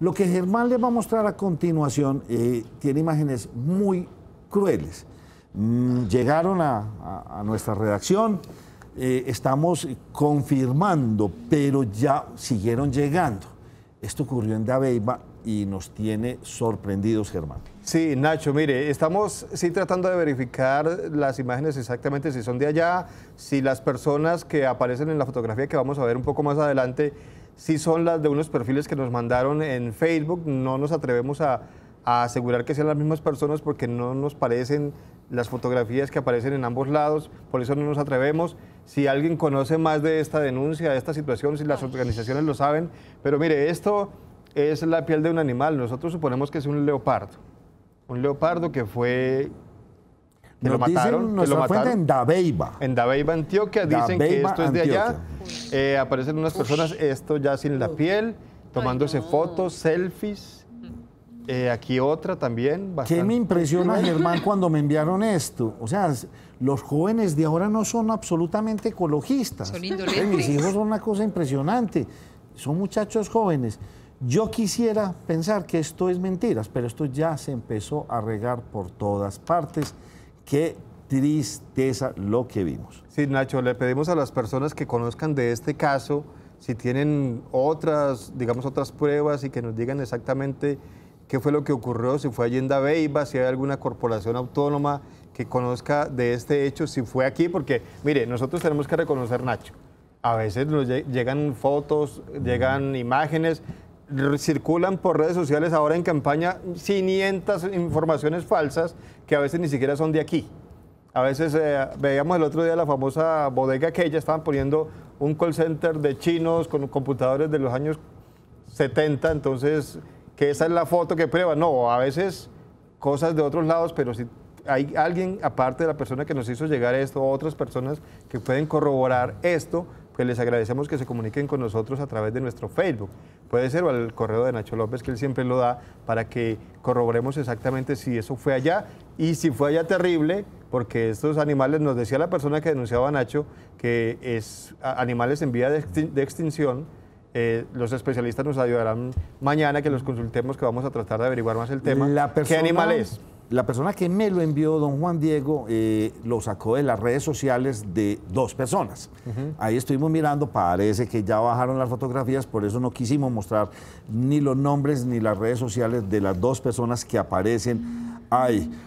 Lo que Germán les va a mostrar a continuación eh, tiene imágenes muy crueles. Mm, llegaron a, nuestra redacción, eh, estamos confirmando, pero ya siguieron llegando. Esto ocurrió en Dabeiba y nos tiene sorprendidos, Germán. Sí, Nacho, mire, estamos sí tratando de verificar las imágenes exactamente si son de allá, si las personas que aparecen en la fotografía que vamos a ver un poco más adelante sí son las de unos perfiles que nos mandaron en Facebook. No nos atrevemos a, a asegurar que sean las mismas personas porque no nos parecen las fotografías que aparecen en ambos lados, por eso no nos atrevemos. Si alguien conoce más de esta denuncia, de esta situación, si las organizaciones lo saben, pero mire, esto es la piel de un animal, nosotros suponemos que es un leopardo, un leopardo que fue lo mataron. lo mataron. en Dabeiba. En Dabeiba, Antioquia, dicen que esto es de allá. Eh, aparecen unas personas, esto ya sin la piel, tomándose ese fotos, selfies. Eh, aquí otra también. ¿Qué me impresiona, Germán, cuando me enviaron esto? O sea, los jóvenes de ahora no son absolutamente ecologistas. Son indolentes. Mis hijos son una cosa impresionante. Son muchachos jóvenes. Yo quisiera pensar que esto es mentiras, pero esto ya se empezó a regar por todas partes qué tristeza lo que vimos. Sí, Nacho, le pedimos a las personas que conozcan de este caso, si tienen otras, digamos, otras pruebas y que nos digan exactamente qué fue lo que ocurrió, si fue Allenda Beiba, si hay alguna corporación autónoma que conozca de este hecho, si fue aquí, porque mire, nosotros tenemos que reconocer, Nacho, a veces nos llegan fotos, llegan mm. imágenes circulan por redes sociales ahora en campaña 500 informaciones falsas que a veces ni siquiera son de aquí. A veces eh, veíamos el otro día la famosa bodega que ella estaban poniendo un call center de chinos con computadores de los años 70, entonces que esa es la foto que prueba. No, a veces cosas de otros lados, pero si hay alguien aparte de la persona que nos hizo llegar esto, otras personas que pueden corroborar esto, pues les agradecemos que se comuniquen con nosotros a través de nuestro Facebook puede ser, o al correo de Nacho López, que él siempre lo da, para que corroboremos exactamente si eso fue allá y si fue allá terrible, porque estos animales, nos decía la persona que denunciaba a Nacho, que es animales en vía de, extinción. Eh, los especialistas nos ayudarán mañana que los consultemos, que vamos a tratar de averiguar más el tema. ¿Qué animal es? la persona que me lo envió, don Juan Diego, eh, lo sacó de las redes sociales de dos personas. Ahí estuvimos mirando, parece que ya bajaron las fotografías, por eso no quisimos mostrar ni los nombres ni las redes sociales de las dos personas que aparecen ahí.